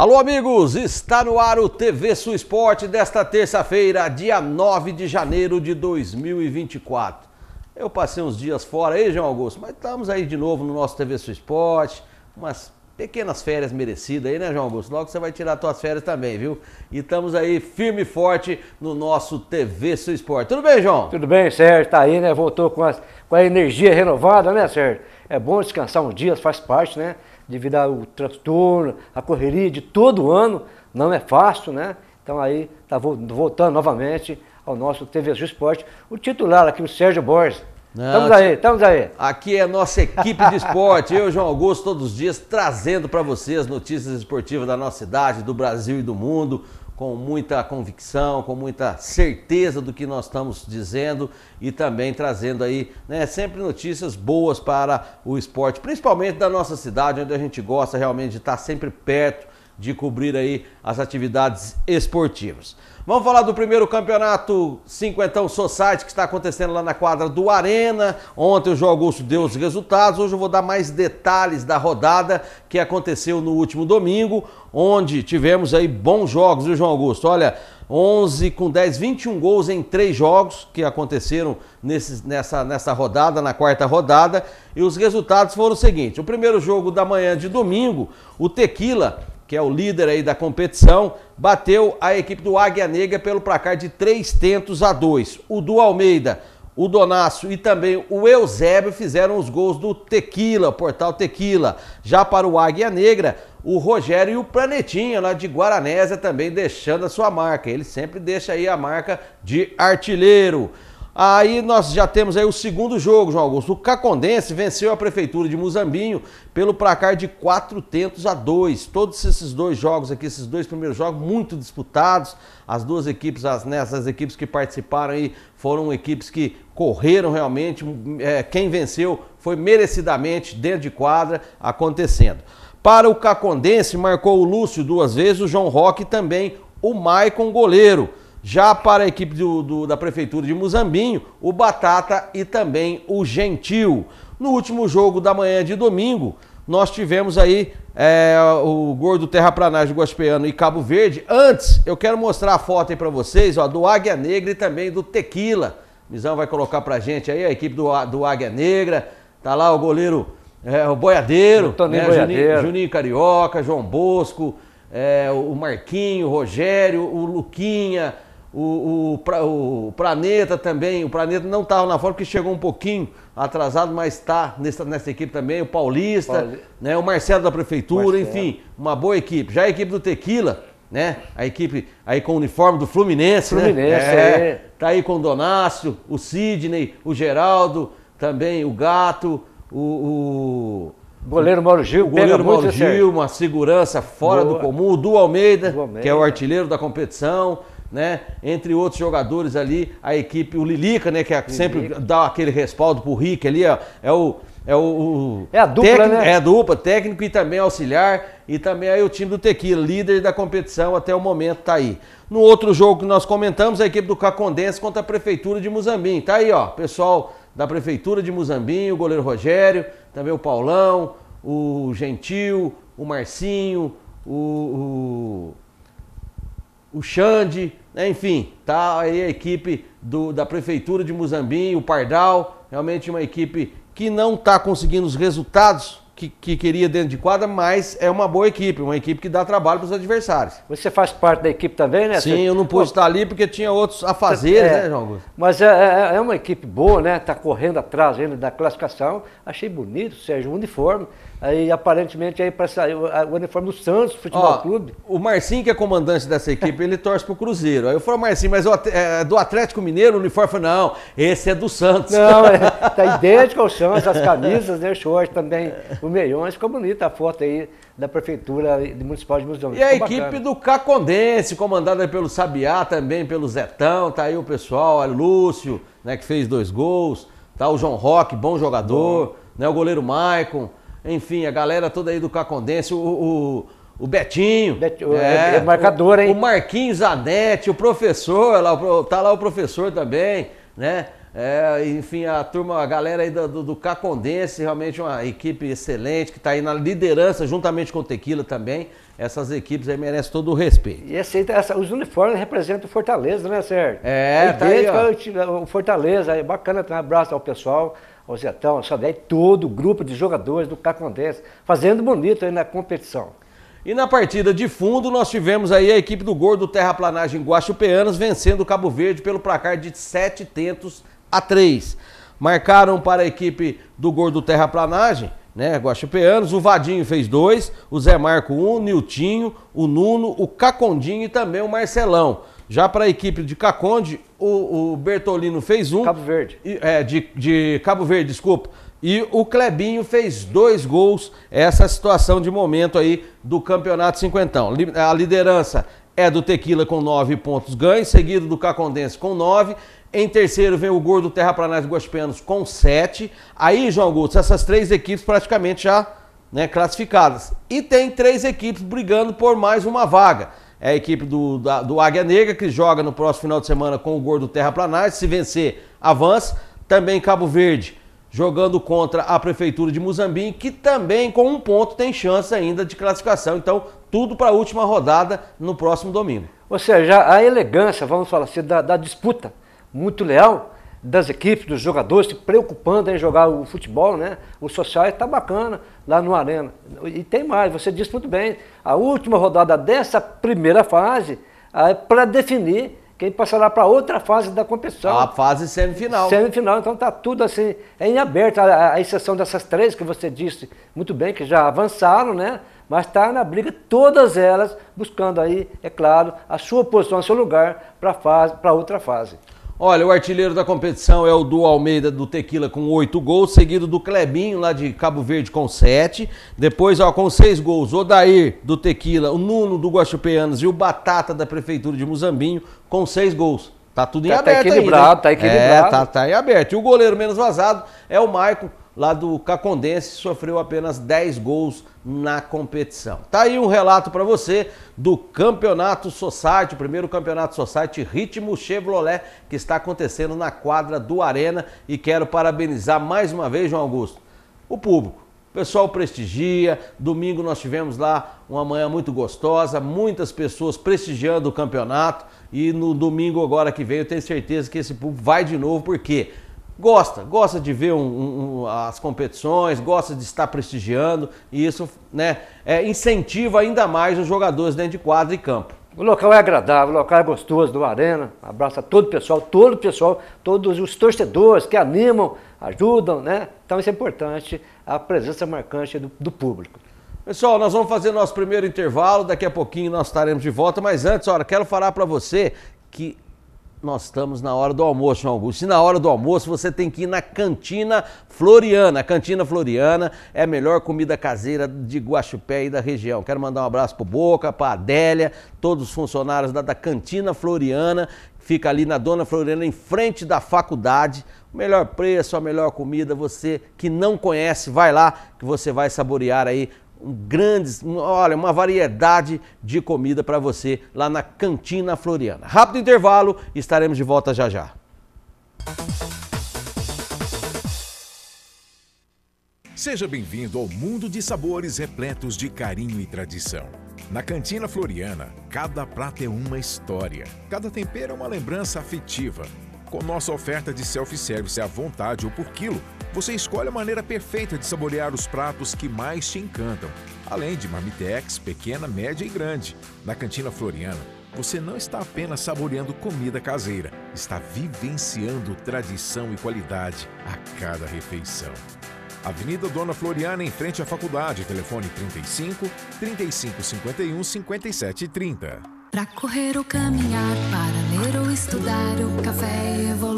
Alô, amigos! Está no ar o TV Sul Esporte desta terça-feira, dia 9 de janeiro de 2024. Eu passei uns dias fora aí, João Augusto, mas estamos aí de novo no nosso TV Sul Esporte. Umas pequenas férias merecidas aí, né, João Augusto? Logo você vai tirar suas férias também, viu? E estamos aí firme e forte no nosso TV Sul Esporte. Tudo bem, João? Tudo bem, Sérgio. Tá aí, né? Voltou com, as, com a energia renovada, né, Sérgio? É bom descansar um dia, faz parte, né? devido ao transtorno, a correria de todo ano, não é fácil, né? Então aí está voltando novamente ao nosso TVG Esporte, o titular aqui, o Sérgio Borges. estamos aí, estamos aí. Aqui é a nossa equipe de esporte, eu, João Augusto, todos os dias trazendo para vocês notícias esportivas da nossa cidade, do Brasil e do mundo com muita convicção, com muita certeza do que nós estamos dizendo e também trazendo aí né, sempre notícias boas para o esporte, principalmente da nossa cidade, onde a gente gosta realmente de estar sempre perto de cobrir aí as atividades esportivas. Vamos falar do primeiro campeonato Cinquentão Society que está acontecendo lá na quadra do Arena. Ontem o João Augusto deu os resultados. Hoje eu vou dar mais detalhes da rodada que aconteceu no último domingo, onde tivemos aí bons jogos, viu, João Augusto? Olha, 11 com 10, 21 gols em três jogos que aconteceram nesse, nessa, nessa rodada, na quarta rodada. E os resultados foram o seguinte: o primeiro jogo da manhã de domingo, o Tequila que é o líder aí da competição, bateu a equipe do Águia Negra pelo placar de três tentos a dois. O do Almeida, o Donácio e também o Eusébio fizeram os gols do Tequila, Portal Tequila. Já para o Águia Negra, o Rogério e o Planetinha lá de Guaranésia também deixando a sua marca. Ele sempre deixa aí a marca de artilheiro. Aí nós já temos aí o segundo jogo, João Augusto. O Cacondense venceu a Prefeitura de Muzambinho pelo placar de quatro tentos a dois. Todos esses dois jogos aqui, esses dois primeiros jogos, muito disputados. As duas equipes, as, né, as equipes que participaram aí foram equipes que correram realmente. É, quem venceu foi merecidamente, dentro de quadra, acontecendo. Para o Cacondense, marcou o Lúcio duas vezes, o João Roque também, o Maicon goleiro. Já para a equipe do, do, da Prefeitura de Muzambinho, o Batata e também o Gentil. No último jogo da manhã de domingo, nós tivemos aí é, o gordo terraplanagem guaspeano e Cabo Verde. Antes, eu quero mostrar a foto aí para vocês, ó, do Águia Negra e também do Tequila. O Mizão vai colocar pra gente aí a equipe do, do Águia Negra. Tá lá o goleiro, é, o Boiadeiro, né, Boiadeiro. Juninho, Juninho Carioca, João Bosco, é, o Marquinho, o Rogério, o Luquinha, o, o, o Planeta também, o Planeta não estava na forma porque chegou um pouquinho atrasado, mas está nessa, nessa equipe também. O Paulista, Pauli... né, o Marcelo da Prefeitura, Marcelo. enfim, uma boa equipe. Já a equipe do Tequila, né? A equipe aí com o uniforme do Fluminense, né? Fluminense né? É. é. Tá aí com o Donácio, o Sidney, o Geraldo, também o Gato, o, o goleiro Mauro Gil, o goleiro Mauro Gil, uma segurança fora boa. do comum, o Du Almeida, Almeida, que é o artilheiro da competição né? Entre outros jogadores ali, a equipe, o Lilica, né? Que é sempre dá aquele respaldo pro Rick ali, ó, é o. É, o, o é a dupla, técnico, né? É a dupla, técnico e também auxiliar. E também aí o time do Tequila, líder da competição até o momento, tá aí. No outro jogo que nós comentamos, a equipe do Cacondense contra a Prefeitura de Muzambim. Tá aí, ó, pessoal da Prefeitura de Muzambim, o goleiro Rogério, também o Paulão, o Gentil, o Marcinho, o, o o Xande, né? enfim, tá aí a equipe do, da Prefeitura de Muzambim, o Pardal, realmente uma equipe que não está conseguindo os resultados que, que, queria dentro de quadra, mas é uma boa equipe, uma equipe que dá trabalho para os adversários. Você faz parte da equipe também, né? Sim, Você... eu não pude Pô, estar ali porque tinha outros a fazer, é, né, João Augusto? Mas é, é, é uma equipe boa, né? Está correndo atrás ainda da classificação. Achei bonito, Sérgio, o uniforme. Aí aparentemente aí para sair o, uniforme do Santos Futebol Ó, Clube. O Marcinho, que é comandante dessa equipe, ele torce pro Cruzeiro. Aí eu falei, Marcinho, mas é, do Atlético Mineiro o uniforme falou, não, esse é do Santos. Não, é, tá idêntico ao Santos, as camisas, né? Short também, o meiões, ficou bonita a foto aí da Prefeitura Municipal de Museão. E a equipe bacana. do Cacondense, comandada pelo Sabiá, também pelo Zetão, tá aí o pessoal, o é Lúcio, né, que fez dois gols, tá o João Roque, bom jogador, bom. né, o goleiro Maicon enfim, a galera toda aí do Cacondense, o, o, o Betinho. É, é, é, marcador, hein? O, Marquinhos Anete, o professor, lá, tá lá o professor também, né? É, enfim, a turma, a galera aí do, do, do Cacondense, realmente uma equipe excelente, que está aí na liderança, juntamente com o Tequila também. Essas equipes aí merecem todo o respeito. E esse, tá, essa, os uniformes representam o Fortaleza, né, Sérgio? É, tá aí, o Fortaleza, é bacana, tá? um abraço ao pessoal o Zetão, o todo o grupo de jogadores do Cacondense, fazendo bonito aí na competição. E na partida de fundo, nós tivemos aí a equipe do Gordo Terraplanagem Guaxupeanas vencendo o Cabo Verde pelo placar de 7 tentos a 3. Marcaram para a equipe do Gordo Terraplanagem, né, Guaxupeanos, o Vadinho fez dois, o Zé Marco um, o Niltinho, o Nuno, o Cacondinho e também o Marcelão. Já para a equipe de Caconde, o, o, Bertolino fez um. Cabo Verde. E, é, de, de Cabo Verde, desculpa. E o Clebinho fez dois gols. Essa é situação de momento aí do Campeonato Cinquentão. A liderança é do Tequila com nove pontos ganhos, seguido do Cacondense com nove. Em terceiro vem o Gordo Terra Planais Guaspianos com sete. Aí, João Augusto, essas três equipes praticamente já né, classificadas. E tem três equipes brigando por mais uma vaga é a equipe do, da, do Águia Negra, que joga no próximo final de semana com o Gordo Terra Planais. Se vencer, avança. Também Cabo Verde, jogando contra a Prefeitura de Muzambique, que também com um ponto tem chance ainda de classificação. Então, tudo para a última rodada no próximo domingo. Ou seja, a elegância, vamos falar assim, da, da disputa muito leal das equipes, dos jogadores se preocupando em jogar o futebol, né? O social está bacana lá no Arena. E tem mais, você disse muito bem. A última rodada dessa primeira fase é para definir quem passará para outra fase da competição. A fase semifinal. Semifinal, então está tudo assim em aberto, a, a exceção dessas três que você disse muito bem, que já avançaram, né? mas está na briga todas elas buscando aí, é claro, a sua posição, o seu lugar para a outra fase. Olha, o artilheiro da competição é o do Almeida do Tequila com oito gols, seguido do Clebinho lá de Cabo Verde com sete. Depois, ó, com seis gols, o Dair do Tequila, o Nuno do Guaxupeanas e o Batata da Prefeitura de Muzambinho com seis gols. Tá tudo em tá, tá aberto. Tá é, equilibrado, ainda. tá equilibrado. É, tá, tá em aberto. E o goleiro menos vazado é o Maicon lá do Cacondense, sofreu apenas 10 gols na competição. Tá aí um relato para você do Campeonato Society, o primeiro Campeonato Society Ritmo Chevrolet, que está acontecendo na quadra do Arena. E quero parabenizar mais uma vez, João Augusto, o público. O pessoal prestigia. Domingo nós tivemos lá uma manhã muito gostosa, muitas pessoas prestigiando o campeonato. E no domingo agora que vem, eu tenho certeza que esse público vai de novo, porque quê? gosta, gosta de ver um, um, as competições, gosta de estar prestigiando e isso né, é, incentiva ainda mais os jogadores dentro de quadra e campo. O local é agradável, o local é gostoso do Arena. Abraça todo o pessoal, todo o pessoal, todos os torcedores que animam, ajudam, né? Então isso é importante, a presença marcante do, do público. Pessoal, nós vamos fazer nosso primeiro intervalo, daqui a pouquinho nós estaremos de volta, mas antes, olha, quero falar para você que nós estamos na hora do almoço, João Augusto. E na hora do almoço você tem que ir na Cantina Floriana. A Cantina Floriana é a melhor comida caseira de Guaxupé e da região. Quero mandar um abraço pro Boca, pra Adélia, todos os funcionários da, da Cantina Floriana. Fica ali na Dona Floriana, em frente da faculdade. O melhor preço, a melhor comida. Você que não conhece, vai lá que você vai saborear aí um grandes, olha, uma variedade de comida para você lá na Cantina Floriana. Rápido intervalo, estaremos de volta já já. Seja bem-vindo ao mundo de sabores repletos de carinho e tradição. Na Cantina Floriana, cada prato é uma história, cada tempero é uma lembrança afetiva. Com nossa oferta de self-service à vontade ou por quilo, você escolhe a maneira perfeita de saborear os pratos que mais te encantam. Além de marmitex, pequena, média e grande. Na Cantina Floriana, você não está apenas saboreando comida caseira, está vivenciando tradição e qualidade a cada refeição. Avenida Dona Floriana, em frente à faculdade, telefone 35 3551 5730. Para correr ou caminhar, para ler ou estudar, o café evolui é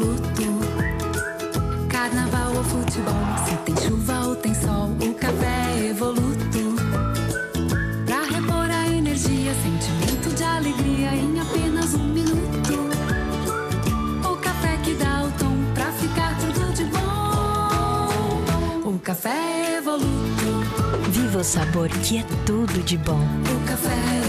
carnaval ou futebol, se tem chuva ou tem sol, o café é evoluto. Pra repor a energia, sentimento de alegria em apenas um minuto. O café que dá o tom pra ficar tudo de bom. O café é evoluto. Viva o sabor que é tudo de bom. O café é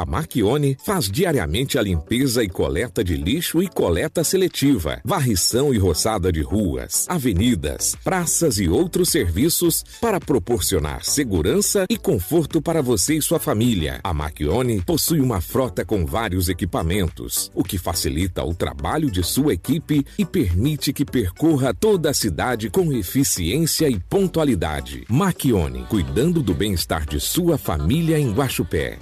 a Maquione faz diariamente a limpeza e coleta de lixo e coleta seletiva, varrição e roçada de ruas, avenidas, praças e outros serviços para proporcionar segurança e conforto para você e sua família. A Maquione possui uma frota com vários equipamentos, o que facilita o trabalho de sua equipe e permite que percorra toda a cidade com eficiência e pontualidade. Maquione cuidando do bem-estar de sua família em Guaxupé.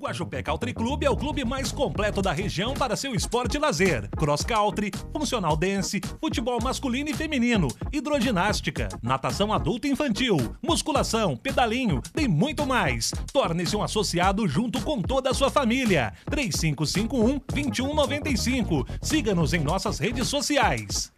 Guajupé Country Clube é o clube mais completo da região para seu esporte e lazer. Cross country, funcional dance, futebol masculino e feminino, hidroginástica, natação adulta e infantil, musculação, pedalinho, tem muito mais. Torne-se um associado junto com toda a sua família. 3551 2195. Siga-nos em nossas redes sociais.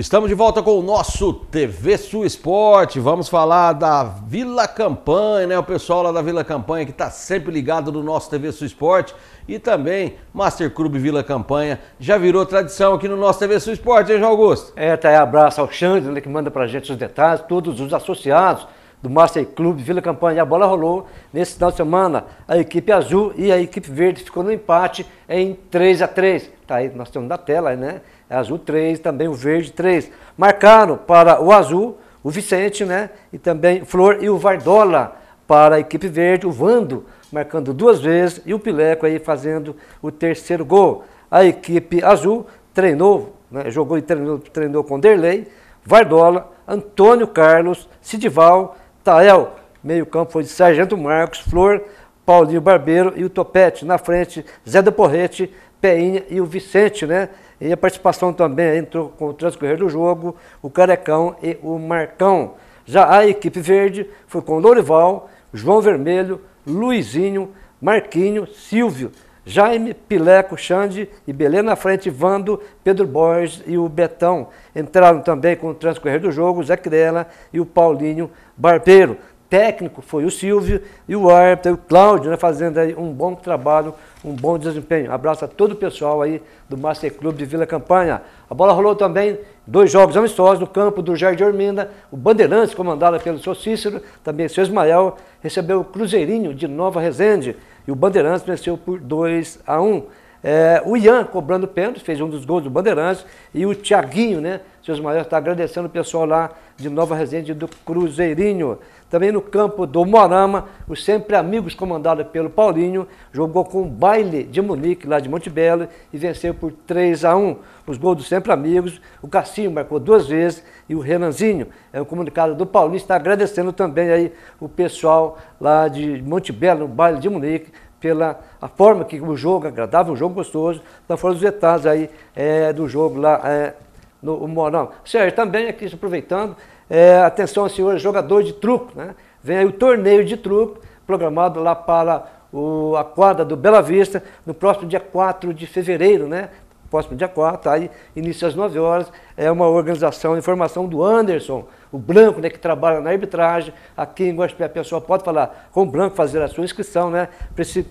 Estamos de volta com o nosso TV Sul Esporte. Vamos falar da Vila Campanha, né? O pessoal lá da Vila Campanha que está sempre ligado no nosso TV Sul Esporte e também Master Clube Vila Campanha. Já virou tradição aqui no nosso TV Sul Esporte, hein, João Augusto? É, tá aí abraço ao Xandre, né, que manda pra gente os detalhes, todos os associados do Master Clube Vila Campanha. A bola rolou nesse final de semana. A equipe azul e a equipe verde ficou no empate em 3 a 3 Tá aí, nós temos na tela, né? É azul 3, também o verde 3. Marcaram para o azul o Vicente, né? E também Flor e o Vardola para a equipe verde, o Vando marcando duas vezes e o Pileco aí fazendo o terceiro gol. A equipe azul treinou, né? jogou e treinou, treinou com Derlei, Vardola, Antônio Carlos, Sidival, Tael. Meio campo foi de Sargento Marcos, Flor, Paulinho Barbeiro e o Topete. Na frente, Zé do Porrete, Peinha e o Vicente, né? E a participação também entrou com o transcorrer do jogo, o Carecão e o Marcão. Já a equipe verde foi com Lorival, João Vermelho, Luizinho, Marquinho, Silvio, Jaime, Pileco, Xande e Belém na frente, Vando, Pedro Borges e o Betão. Entraram também com o transcorrer do jogo, Zé Crela e o Paulinho Barbeiro técnico foi o Silvio e o árbitro, e o Cláudio, né, fazendo aí um bom trabalho, um bom desempenho. Abraço a todo o pessoal aí do Master Club de Vila Campanha. A bola rolou também dois jogos amistosos no campo do Jardim Orminda. O Bandeirantes, comandado pelo seu Cícero, também o seu Ismael, recebeu o Cruzeirinho de Nova Resende. E o Bandeirantes venceu por 2 a 1. Um. É, o Ian cobrando pênalti, fez um dos gols do Bandeirantes, e o Tiaguinho, né? Seu maiores está agradecendo o pessoal lá de Nova Resende do Cruzeirinho. Também no campo do Morama, os sempre amigos comandado pelo Paulinho, jogou com o Baile de Munique, lá de Montebello, e venceu por 3 a 1. Os gols dos sempre amigos, o Cassinho marcou duas vezes e o Renanzinho. É um comunicado do Paulinho, está agradecendo também aí o pessoal lá de Montebello, no Baile de Munique, pela a forma que o jogo agradável, um jogo gostoso, então foram os detalhes aí é, do jogo lá é, no Morama. Sérgio, também aqui aproveitando, é, atenção, senhor jogador de truco, né? Vem aí o torneio de truco, programado lá para o, a quadra do Bela Vista, no próximo dia 4 de fevereiro, né? Próximo dia 4, aí início às 9 horas. É uma organização, informação do Anderson, o Branco, né, que trabalha na arbitragem. Aqui em Guaxupé a pessoa pode falar com o Branco, fazer a sua inscrição, né? Para esse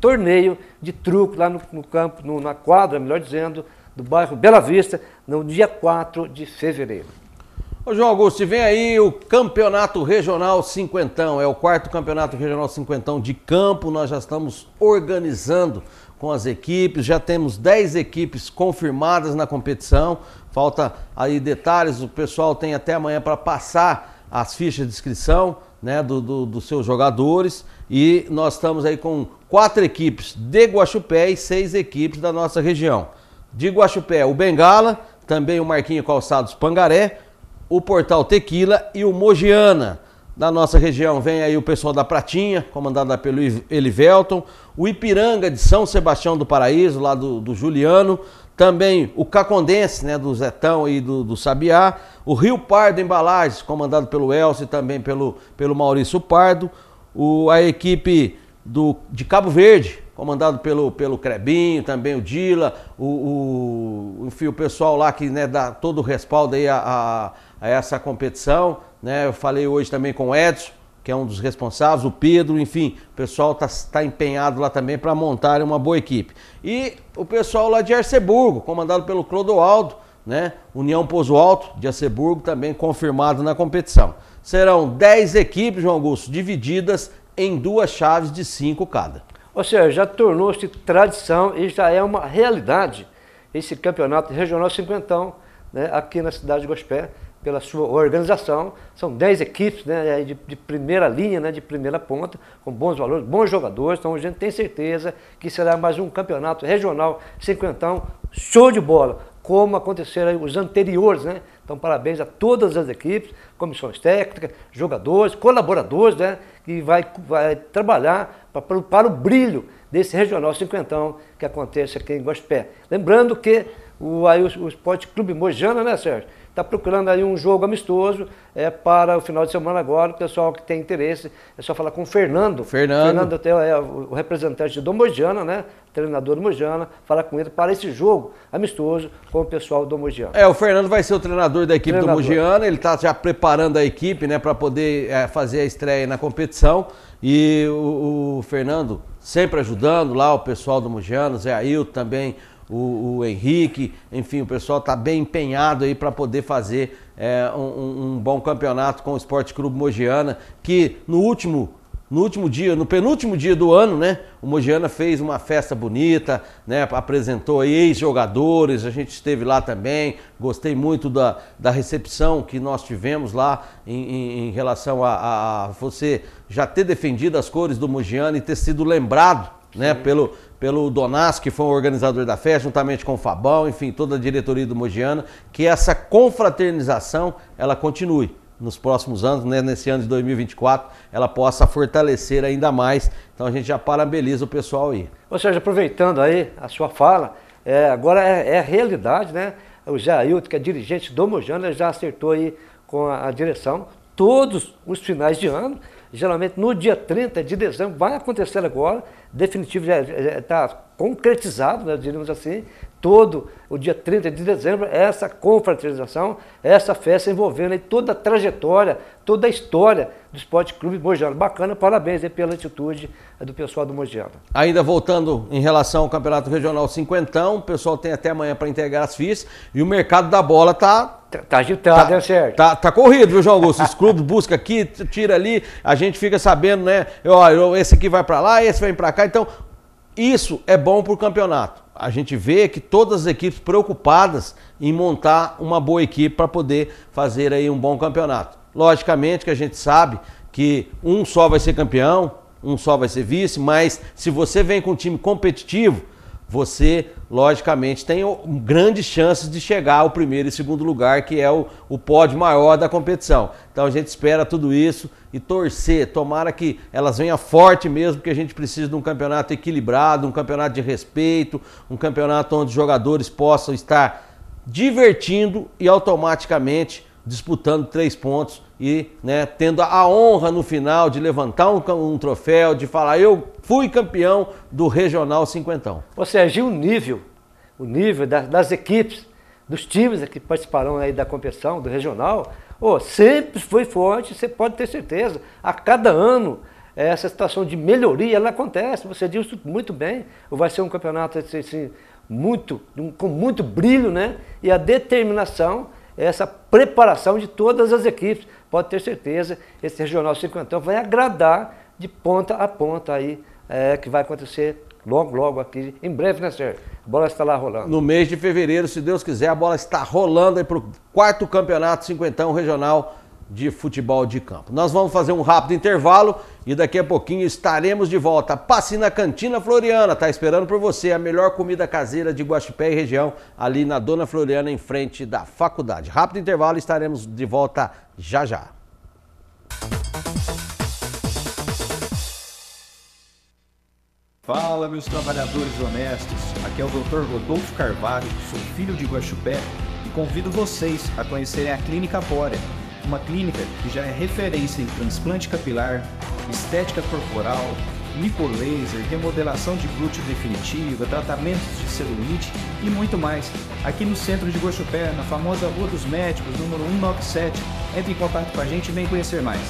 torneio de truco lá no, no campo, no, na quadra, melhor dizendo, do bairro Bela Vista, no dia 4 de fevereiro. Ô João Augusto, vem aí o Campeonato Regional Cinquentão. É o quarto Campeonato Regional Cinquentão de campo. Nós já estamos organizando com as equipes. Já temos 10 equipes confirmadas na competição. Falta aí detalhes. O pessoal tem até amanhã para passar as fichas de inscrição né, dos do, do seus jogadores. E nós estamos aí com quatro equipes de Guaxupé e seis equipes da nossa região. De Guaxupé, o Bengala, também o Marquinho Calçados Pangaré, o Portal Tequila e o Mogiana. Da nossa região vem aí o pessoal da Pratinha, comandada pelo Elivelton, o Ipiranga de São Sebastião do Paraíso, lá do, do Juliano, também o Cacondense, né, do Zetão e do, do Sabiá, o Rio Pardo Embalagens, comandado pelo Elcio e também pelo, pelo Maurício Pardo, o, a equipe do, de Cabo Verde, comandado pelo, pelo Crebinho, também o Dila, o, o, enfim, o pessoal lá que né, dá todo o respaldo aí a, a a essa competição. Né? Eu falei hoje também com o Edson, que é um dos responsáveis, o Pedro, enfim, o pessoal está tá empenhado lá também para montar uma boa equipe. E o pessoal lá de Arceburgo, comandado pelo Clodoaldo, né? União Pouso Alto de Arceburgo também confirmado na competição. Serão 10 equipes, João Augusto, divididas em duas chaves de 5 cada. Ou seja, já tornou-se tradição e já é uma realidade esse campeonato regional cinquentão né, aqui na cidade de Gospé pela sua organização. São 10 equipes né, de, de, primeira linha, né, de primeira ponta, com bons valores, bons jogadores. Então a gente tem certeza que será mais um campeonato regional cinquentão, show de bola, como aconteceram os anteriores. Né? Então parabéns a todas as equipes, comissões técnicas, jogadores, colaboradores, né, que vai, vai trabalhar para para o brilho desse regional cinquentão que acontece aqui em Guaspé. Lembrando que o, aí, o, o Esporte Clube Mojana, né, Sérgio? está procurando aí um jogo amistoso é, para o final de semana agora. O pessoal que tem interesse, é só falar com o Fernando. Fernando. Fernando é o representante do Mogiana, né? Treinador do Mogiana, falar com ele para esse jogo amistoso com o pessoal do Mogiana. É, o Fernando vai ser o treinador da equipe treinador. do Mogiana, ele está já preparando a equipe, né, para poder é, fazer a estreia na competição. E o, o Fernando sempre ajudando lá o pessoal do Mogiana Zé Ailton também, o, o Henrique, enfim, o pessoal está bem empenhado aí para poder fazer é, um, um, bom campeonato com o Esporte Clube Mogiana, que no último no último dia, no penúltimo dia do ano, né? O Mogiana fez uma festa bonita, né? Apresentou ex-jogadores, a gente esteve lá também. Gostei muito da, da recepção que nós tivemos lá em, em, em relação a, a, você já ter defendido as cores do Mogiana e ter sido lembrado, né, Sim. né? Pelo, pelo Donas, que foi o organizador da festa, juntamente com o Fabão, enfim, toda a diretoria do Mogiana, que essa confraternização ela continue nos próximos anos, né, nesse ano de 2024, ela possa fortalecer ainda mais. Então a gente já parabeniza o pessoal aí. Ou seja, aproveitando aí a sua fala, é, agora é, é, realidade, né? O Jailton, que é dirigente do Mojana, já acertou aí com a, a direção todos os finais de ano geralmente no dia 30 de dezembro, vai acontecer agora, definitivo, já está concretizado, né, diríamos assim, todo o dia 30 de dezembro, essa confraternização, essa festa envolvendo toda a trajetória, toda a história do Esporte Clube Mogiano. Bacana, parabéns pela atitude do pessoal do Mogiano. Ainda voltando em relação ao Campeonato Regional Cinquentão, o pessoal tem até amanhã para entregar as FIIs e o mercado da bola está Tá, tá agitado, tá, é certo. Tá, tá corrido, viu, João Augusto? Os clubes buscam aqui, tira ali, a gente fica sabendo, né? Ó, esse aqui vai para lá, esse vem para cá. Então, isso é bom pro campeonato. A gente vê que todas as equipes preocupadas em montar uma boa equipe para poder fazer aí um bom campeonato. Logicamente que a gente sabe que um só vai ser campeão, um só vai ser vice, mas se você vem com um time competitivo, você, logicamente, tem grandes chances de chegar ao primeiro e segundo lugar, que é o, o pódio maior da competição. Então a gente espera tudo isso e torcer, tomara que elas venham forte mesmo, porque a gente precisa de um campeonato equilibrado, um campeonato de respeito, um campeonato onde os jogadores possam estar divertindo e automaticamente disputando três pontos e né, tendo a honra no final de levantar um, um, troféu, de falar eu fui campeão do Regional Cinquentão. Você agiu o nível, o nível das, das equipes, dos times que participaram aí da competição, do Regional, oh, sempre foi forte, você pode ter certeza. A cada ano, essa situação de melhoria, ela acontece. Você disse muito bem, vai ser um campeonato assim, assim muito, com muito brilho, né? E a determinação é essa preparação de todas as equipes. Pode ter certeza, esse Regional Cinquentão vai agradar de ponta a ponta aí, é, que vai acontecer logo, logo aqui, em breve, né, Sérgio? A bola está lá rolando. No mês de fevereiro, se Deus quiser, a bola está rolando aí para o quarto campeonato cinquentão regional de futebol de campo. Nós vamos fazer um rápido intervalo e daqui a pouquinho estaremos de volta. Passe na Cantina Floriana, tá esperando por você a melhor comida caseira de Guaxupé e região, ali na Dona Floriana, em frente da faculdade. Rápido intervalo, estaremos de volta já já. Fala, meus trabalhadores honestos. Aqui é o Dr. Rodolfo Carvalho, sou filho de Guaxupé e convido vocês a conhecerem a Clínica Bórea uma clínica que já é referência em transplante capilar, estética corporal, micolaser, remodelação de glúteo definitiva, tratamentos de celulite e muito mais. Aqui no centro de Guaxupé, na famosa Rua dos Médicos, número 197. Entre em contato com a gente e vem conhecer mais.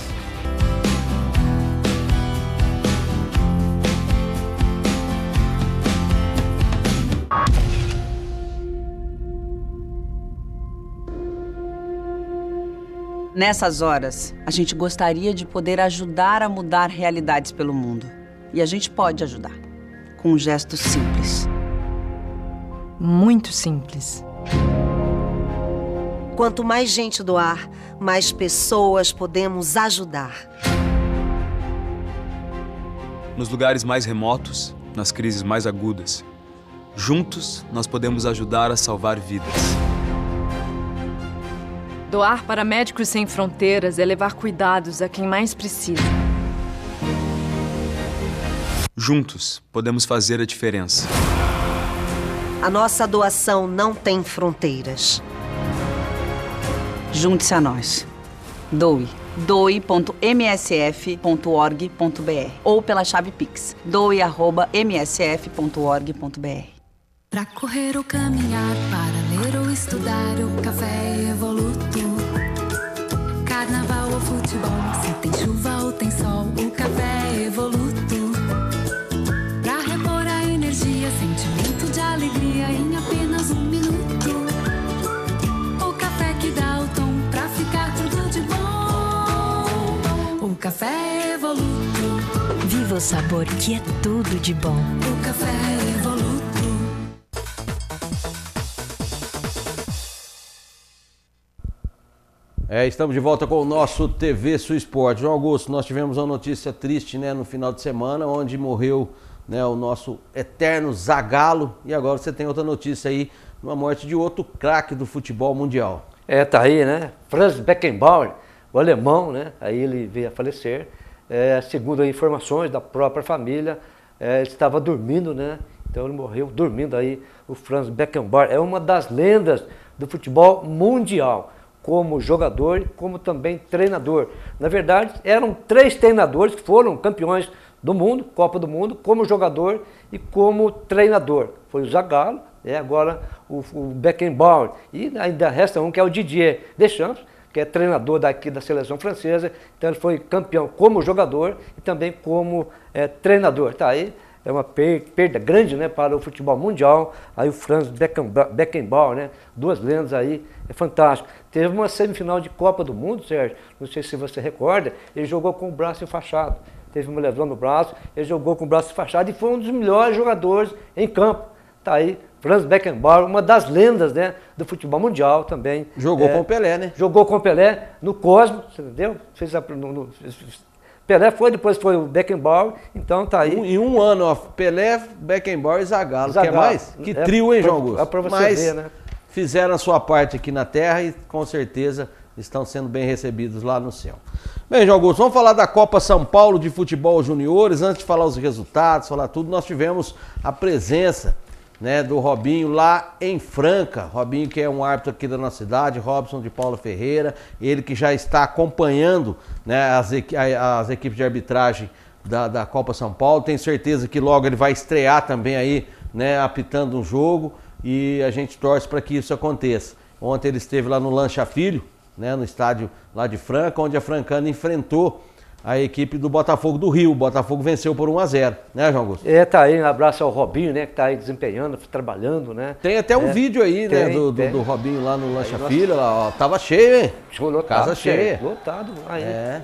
Nessas horas, a gente gostaria de poder ajudar a mudar realidades pelo mundo. E a gente pode ajudar. Com um gesto simples. Muito simples. Quanto mais gente doar, mais pessoas podemos ajudar. Nos lugares mais remotos, nas crises mais agudas, juntos nós podemos ajudar a salvar vidas. Doar para Médicos Sem Fronteiras é levar cuidados a quem mais precisa. Juntos, podemos fazer a diferença. A nossa doação não tem fronteiras. Junte-se a nós. Doe doe.msf.org.br ou pela chave Pix doe@msf.org.br. Para correr ou caminhar, para ler ou estudar, o café futebol. Se tem chuva ou tem sol, o café é evoluto. Pra repor a energia, sentimento de alegria em apenas um minuto. O café que dá o tom pra ficar tudo de bom. O café é evoluto. Viva o sabor que é tudo de bom. O café evoluto. É É, estamos de volta com o nosso TV Sul Esporte. João Augusto, nós tivemos uma notícia triste né, no final de semana, onde morreu né, o nosso eterno Zagalo. E agora você tem outra notícia aí, uma morte de outro craque do futebol mundial. É, tá aí, né? Franz Beckenbauer, o alemão, né? Aí ele veio a falecer. É, segundo informações da própria família, é, ele estava dormindo, né? Então ele morreu dormindo aí, o Franz Beckenbauer. É uma das lendas do futebol mundial como jogador e como também treinador. Na verdade, eram três treinadores que foram campeões do mundo, Copa do Mundo, como jogador e como treinador. Foi o Zagallo, é agora o, o Beckenbauer e ainda resta um que é o Didier Deschamps, que é treinador daqui da seleção francesa. Então ele foi campeão como jogador e também como é, treinador. Tá aí é uma perda grande né, para o futebol mundial. Aí o Franz Beckenbauer, né, duas lendas aí, é fantástico. Teve uma semifinal de Copa do Mundo, Sérgio, não sei se você recorda, ele jogou com o braço enfaixado. Teve uma lesão no braço, ele jogou com o braço enfaixado e foi um dos melhores jogadores em campo. Está aí Franz Beckenbauer, uma das lendas né, do futebol mundial também. Jogou é, com o Pelé, né? Jogou com o Pelé no Cosmo, entendeu? Fez a, no, no, Pelé foi, depois foi o Beckenbauer, então tá aí. Um, em um ano, ó, Pelé, Beckenbauer e Zagallo. Zagallo. Quer mais? Que é, trio, hein, João Augusto? É pra você Mas ver, né? fizeram a sua parte aqui na terra e com certeza estão sendo bem recebidos lá no céu. Bem, João Augusto, vamos falar da Copa São Paulo de Futebol Juniores. Antes de falar os resultados, falar tudo, nós tivemos a presença né, do Robinho lá em Franca. Robinho que é um árbitro aqui da nossa cidade, Robson de Paula Ferreira, ele que já está acompanhando né, as, as equipes de arbitragem da, da Copa São Paulo. Tenho certeza que logo ele vai estrear também aí, né, apitando um jogo e a gente torce para que isso aconteça. Ontem ele esteve lá no Lancha Filho, né, no estádio lá de Franca, onde a Francana enfrentou a equipe do Botafogo do Rio. O Botafogo venceu por 1 a 0 né, João Augusto? É, tá aí, um abraço ao Robinho, né, que tá aí desempenhando, trabalhando, né? Tem até um é, vídeo aí, né, tem, né, do, do, do, Robinho lá no Lancha nós... lá, ó, tava cheio, hein? Lotado, Casa cheia. Lotado, aí. É.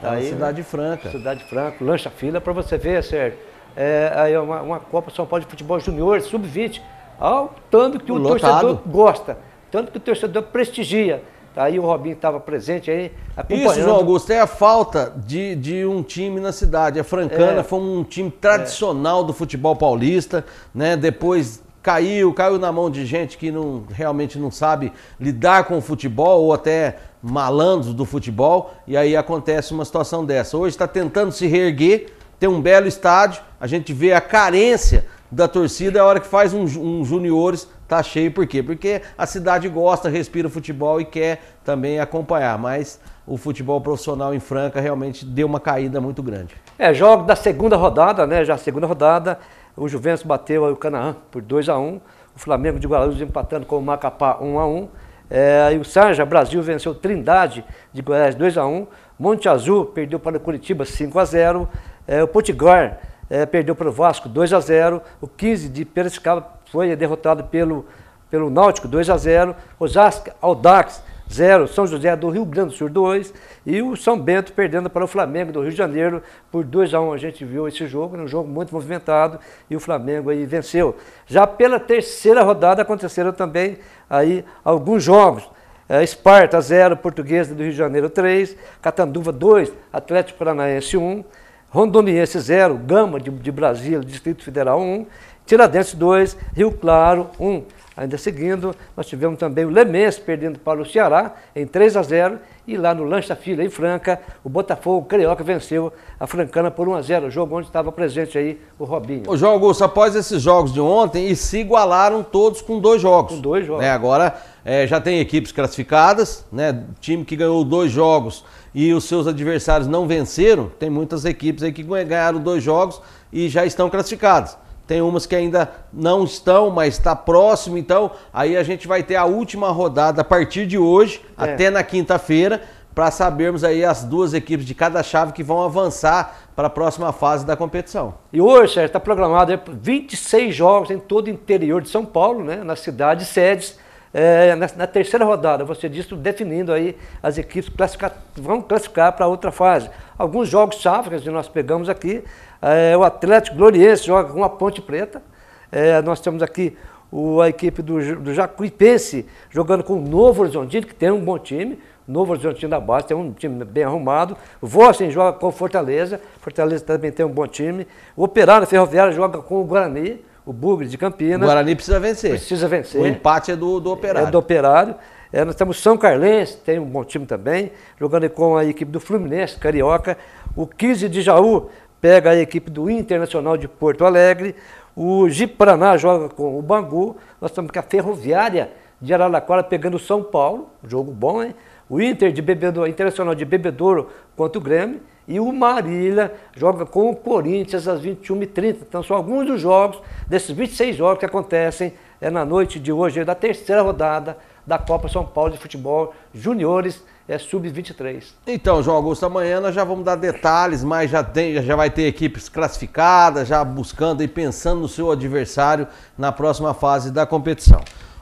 Tá aí, Cidade né? Franca. Cidade Franca, Lancha Filha, para você ver, Sérgio. É, aí uma, uma Copa São Paulo de Futebol Júnior, Sub-20, ao tanto que o, o torcedor gosta, tanto que o torcedor prestigia aí o Robinho estava presente aí, Isso, João Augusto, é a falta de, de um time na cidade. A Francana é, foi um time tradicional é. do futebol paulista, né? Depois caiu, caiu na mão de gente que não, realmente não sabe lidar com o futebol ou até malandros do futebol, e aí acontece uma situação dessa. Hoje está tentando se reerguer, tem um belo estádio, a gente vê a carência da torcida, é a hora que faz um, um juniores Tá cheio por quê? Porque a cidade gosta, respira o futebol e quer também acompanhar, mas o futebol profissional em Franca realmente deu uma caída muito grande. É, jogo da segunda rodada, né? Já a segunda rodada, o Juventus bateu o Canaã por 2 a 1 um, o Flamengo de Guarulhos empatando com o Macapá 1 um a 1 um, é, e o Sanja, Brasil venceu Trindade de Goiás 2 a 1 Monte Azul perdeu para o Curitiba 5 a 0 é, o Potiguar é, perdeu para o Vasco 2 a 0 o 15 de Piracicaba foi derrotado pelo, pelo Náutico 2 a 0, Osasco Aldax 0, São José do Rio Grande do Sul 2 e o São Bento perdendo para o Flamengo do Rio de Janeiro por 2 a 1. A gente viu esse jogo, um jogo muito movimentado e o Flamengo aí venceu. Já pela terceira rodada aconteceram também aí alguns jogos. É, Esparta 0, Portuguesa do Rio de Janeiro 3, Catanduva 2, Atlético Paranaense 1, Rondoniense 0, Gama de, de Brasília, Distrito Federal 1 Tiradentes 2, Rio Claro 1. Um. Ainda seguindo, nós tivemos também o Lemes perdendo para o Ceará em 3 a 0 e lá no Lancha Filha, em Franca, o Botafogo o Carioca venceu a Francana por 1 a 0 jogo onde estava presente aí o Robinho. Ô, João Augusto, após esses jogos de ontem, e se igualaram todos com dois jogos. Com dois jogos. Né? Agora é, já tem equipes classificadas, né? time que ganhou dois jogos e os seus adversários não venceram, tem muitas equipes aí que ganharam dois jogos e já estão classificadas tem umas que ainda não estão, mas está próximo. Então, aí a gente vai ter a última rodada a partir de hoje, é. até na quinta-feira, para sabermos aí as duas equipes de cada chave que vão avançar para a próxima fase da competição. E hoje está programado 26 é, jogos em todo o interior de São Paulo, né, nas cidades sedes. É, na, na, terceira rodada, você disse, definindo aí as equipes que vão classificar para outra fase. Alguns jogos chaves que nós pegamos aqui, é, o Atlético Gloriense joga com a Ponte Preta. É, nós temos aqui o, a equipe do, do Jacuipense jogando com o Novo Horizontino, que tem um bom time. Novo Horizontino da base, tem um time bem arrumado. O Vossen joga com o Fortaleza. Fortaleza também tem um bom time. O Operário Ferroviário joga com o Guarani, o Bugre de Campinas. O Guarani precisa vencer. Precisa vencer. O empate é do, do Operário. É do Operário. É, nós temos São Carlense, tem um bom time também, jogando com a equipe do Fluminense, Carioca. O 15 de Jaú pega a equipe do Internacional de Porto Alegre, o Gipraná joga com o Bangu, nós estamos com a Ferroviária de Araraquara pegando o São Paulo, jogo bom, hein? O Inter de Bebedouro, Internacional de Bebedouro contra o Grêmio, e o Marília joga com o Corinthians às 21h30. Então são alguns dos jogos, desses 26 jogos que acontecem é na noite de hoje, da terceira rodada da Copa São Paulo de Futebol Juniores é sub-23. Então, João Augusto, amanhã nós já vamos dar detalhes, mas já, tem, já vai ter equipes classificadas, já buscando e pensando no seu adversário na próxima fase da competição.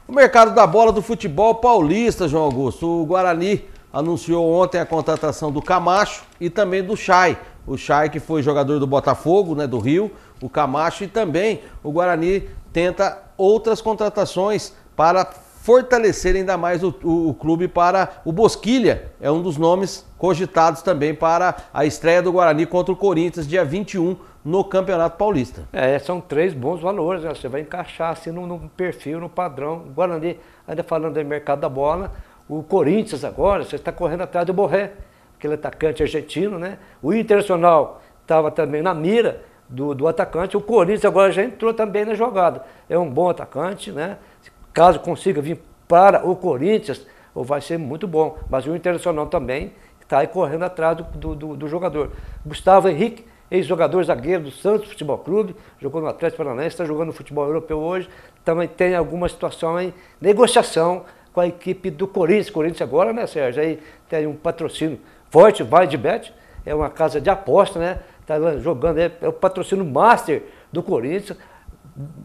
O mercado da bola do futebol paulista, João Augusto. O Guarani anunciou ontem a contratação do Camacho e também do Chay. O Chay que foi jogador do Botafogo, né, do Rio, o Camacho e também o Guarani tenta outras contratações para fortalecer ainda mais o, o, o, clube para o Bosquilha. É um dos nomes cogitados também para a estreia do Guarani contra o Corinthians, dia 21, no Campeonato Paulista. É, são três bons valores, né? Você vai encaixar assim no, no perfil, no padrão. O Guarani, ainda falando do mercado da bola, o Corinthians agora, você está correndo atrás do Borré, aquele atacante argentino, né? O Internacional estava também na mira do, do atacante. O Corinthians agora já entrou também na jogada. É um bom atacante, né? Caso consiga vir para o Corinthians, vai ser muito bom. Mas o Internacional também está aí correndo atrás do, do, do jogador. Gustavo Henrique, ex-jogador zagueiro do Santos Futebol Clube, jogou no Atlético Paranaense, está jogando no futebol europeu hoje. Também tem alguma situação em negociação com a equipe do Corinthians. Corinthians agora, né, Sérgio? Aí tem um patrocínio forte, vai de bet, é uma casa de aposta, né? Está jogando, é, é o patrocínio master do Corinthians.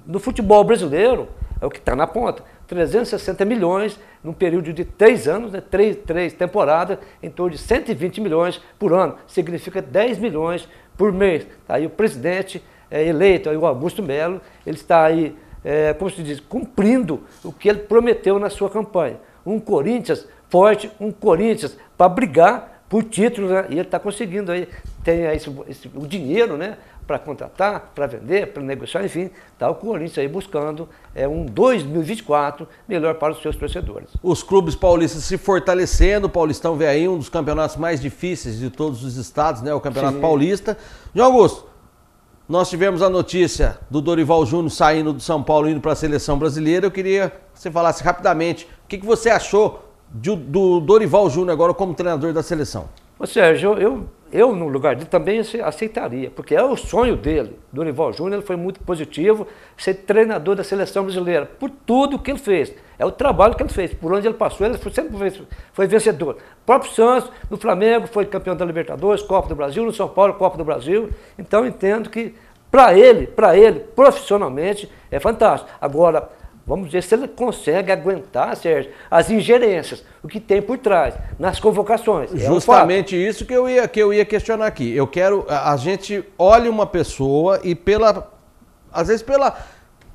No futebol brasileiro, é o que está na ponta. 360 milhões num período de três anos, né? três, três temporadas, em torno de 120 milhões por ano, significa 10 milhões por mês. Tá aí o presidente é, eleito, aí o Augusto Melo, ele está aí, é, como se diz, cumprindo o que ele prometeu na sua campanha. Um Corinthians forte, um Corinthians para brigar por títulos, né? e ele está conseguindo aí, tem aí esse, esse, o dinheiro, né? para contratar, para vender, para negociar, enfim, está o Corinthians aí buscando é, um 2024 melhor para os seus torcedores. Os clubes paulistas se fortalecendo, o Paulistão vem aí, um dos campeonatos mais difíceis de todos os estados, né? O Campeonato Sim. Paulista. João Augusto, nós tivemos a notícia do Dorival Júnior saindo do São Paulo indo para a seleção brasileira. Eu queria que você falasse rapidamente o que, que você achou de, do Dorival Júnior agora como treinador da seleção. Ô Sérgio, eu eu, no lugar dele, também aceitaria, porque é o sonho dele. Dorival Júnior ele foi muito positivo ser treinador da seleção brasileira, por tudo que ele fez. É o trabalho que ele fez, por onde ele passou, ele foi, sempre foi, vencedor. O próprio Santos, no Flamengo, foi campeão da Libertadores, Copa do Brasil, no São Paulo, Copa do Brasil. Então, entendo que, para ele, para ele, profissionalmente, é fantástico. Agora, Vamos ver se ele consegue aguentar, Sérgio, as ingerências, o que tem por trás, nas convocações. Justamente é um isso que eu, ia, que eu ia questionar aqui. Eu quero. A, gente olha uma pessoa e pela. Às vezes pela.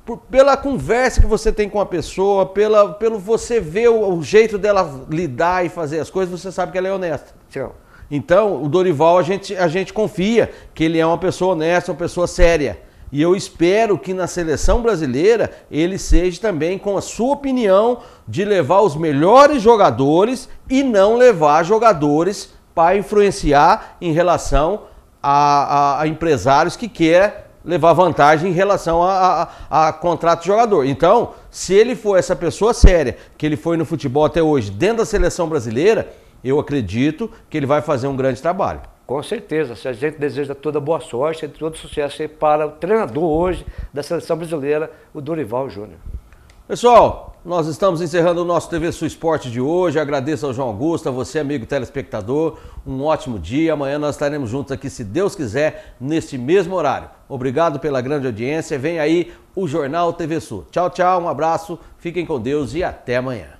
Por, pela conversa que você tem com a pessoa, pela, pelo você ver o, o, jeito dela lidar e fazer as coisas, você sabe que ela é honesta. Sim. Então, o Dorival, a gente, a gente confia que ele é uma pessoa honesta, uma pessoa séria. E eu espero que na seleção brasileira ele seja também com a sua opinião de levar os melhores jogadores e não levar jogadores para influenciar em relação a, a, a empresários que quer levar vantagem em relação a, a, a contrato de jogador. Então, se ele for essa pessoa séria que ele foi no futebol até hoje, dentro da seleção brasileira, eu acredito que ele vai fazer um grande trabalho. Com certeza, se a gente deseja toda boa sorte, e todo sucesso para o treinador hoje da seleção brasileira, o Dorival Júnior. Pessoal, nós estamos encerrando o nosso TV Sul Esporte de hoje. Agradeço ao João Augusto, a você, amigo telespectador. Um ótimo dia. Amanhã nós estaremos juntos aqui, se Deus quiser, neste mesmo horário. Obrigado pela grande audiência. Vem aí o Jornal TV Sul. Tchau, tchau, um abraço, fiquem com Deus e até amanhã.